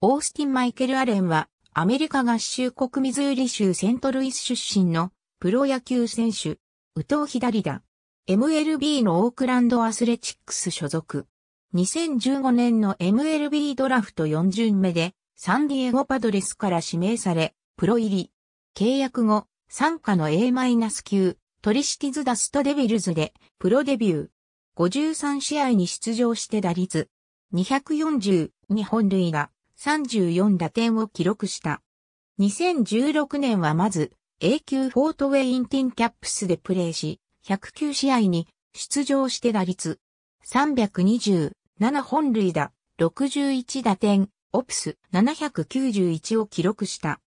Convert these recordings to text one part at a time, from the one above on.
オースティン・マイケル・アレンは、アメリカ合衆国ミズーリ州セントルイス出身のプロ野球選手、宇藤左だ。MLB のオークランドアスレチックス所属。2015年の MLB ドラフト4巡目で、サンディエゴパドレスから指名され、プロ入り。契約後、参加の A- 級、トリシティズ・ダスト・デビルズで、プロデビュー。53試合に出場して打率、240、日本塁打。34打点を記録した。2016年はまず、A 級フォートウェインティンキャップスでプレーし、109試合に出場して打率327本塁打、61打点、オプス791を記録した。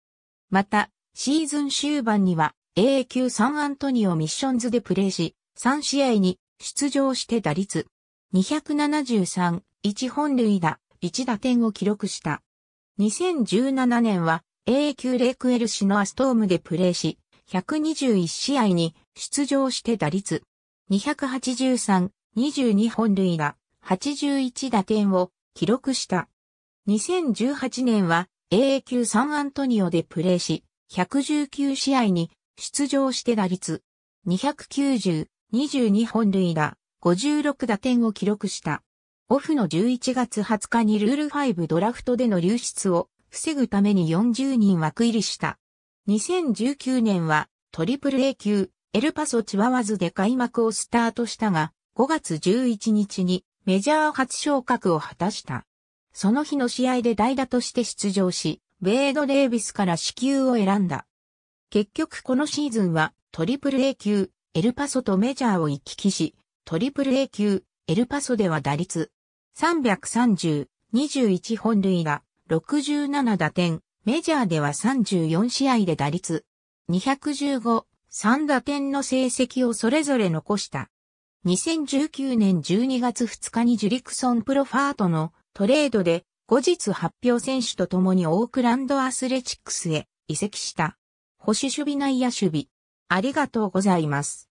また、シーズン終盤には A 級サンアントニオミッションズでプレーし、3試合に出場して打率273、1本塁打、1打点を記録した。2017年は A 級レイクエルシのアストームでプレーし、121試合に出場して打率283、22本塁打、81打点を記録した。2018年は A 級サンアントニオでプレーし、119試合に出場して打率290、22本塁打、56打点を記録した。オフの11月20日にルール5ドラフトでの流出を防ぐために40人枠入りした。2019年はトリプル A 級エルパソチワワズで開幕をスタートしたが5月11日にメジャー初昇格を果たした。その日の試合で代打として出場し、ベイド・デービスから支給を選んだ。結局このシーズンはトリプル A 級エルパソとメジャーを行き来し、トリプル A 級エルパソでは打率330、21本塁打、67打点、メジャーでは34試合で打率、215、3打点の成績をそれぞれ残した。2019年12月2日にジュリクソン・プロファートのトレードで後日発表選手と共にオークランドアスレチックスへ移籍した。保守守備内野守備。ありがとうございます。